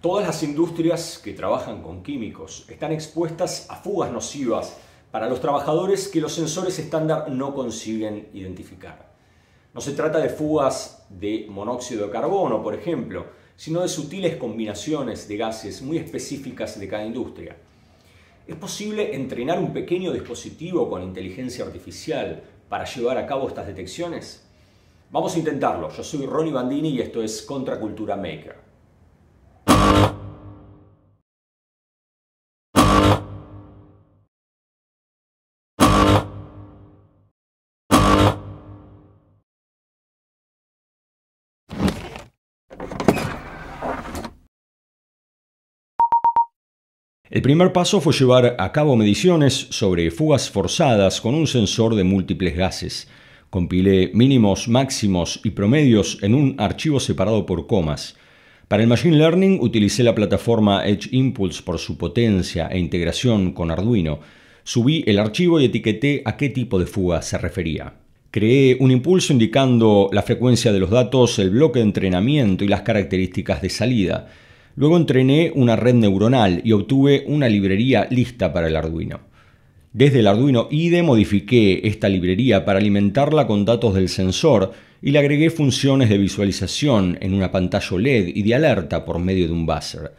Todas las industrias que trabajan con químicos están expuestas a fugas nocivas para los trabajadores que los sensores estándar no consiguen identificar. No se trata de fugas de monóxido de carbono, por ejemplo, sino de sutiles combinaciones de gases muy específicas de cada industria. Es posible entrenar un pequeño dispositivo con inteligencia artificial para llevar a cabo estas detecciones? Vamos a intentarlo. Yo soy Ronnie Bandini y esto es Contracultura Maker. El primer paso fue llevar a cabo mediciones sobre fugas forzadas con un sensor de múltiples gases. Compilé mínimos, máximos y promedios en un archivo separado por comas. Para el Machine Learning utilicé la plataforma Edge Impulse por su potencia e integración con Arduino. Subí el archivo y etiqueté a qué tipo de fuga se refería. Creé un impulso indicando la frecuencia de los datos, el bloque de entrenamiento y las características de salida. Luego entrené una red neuronal y obtuve una librería lista para el Arduino. Desde el Arduino IDE modifiqué esta librería para alimentarla con datos del sensor y le agregué funciones de visualización en una pantalla LED y de alerta por medio de un buzzer.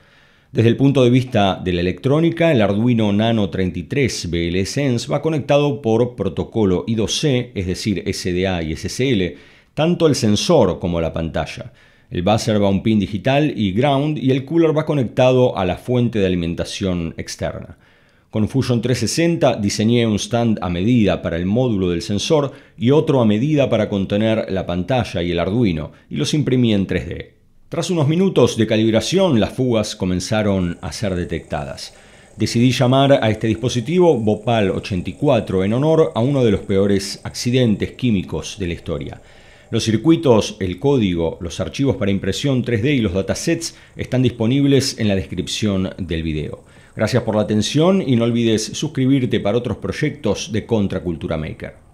Desde el punto de vista de la electrónica, el Arduino Nano 33 BLE va conectado por protocolo I2C, es decir, SDA y SSL, tanto el sensor como la pantalla. El buzzer va a un pin digital y ground y el cooler va conectado a la fuente de alimentación externa. Con Fusion 360 diseñé un stand a medida para el módulo del sensor y otro a medida para contener la pantalla y el Arduino, y los imprimí en 3D. Tras unos minutos de calibración, las fugas comenzaron a ser detectadas. Decidí llamar a este dispositivo Bopal 84 en honor a uno de los peores accidentes químicos de la historia. Los circuitos, el código, los archivos para impresión 3D y los datasets están disponibles en la descripción del video. Gracias por la atención y no olvides suscribirte para otros proyectos de Contracultura Maker.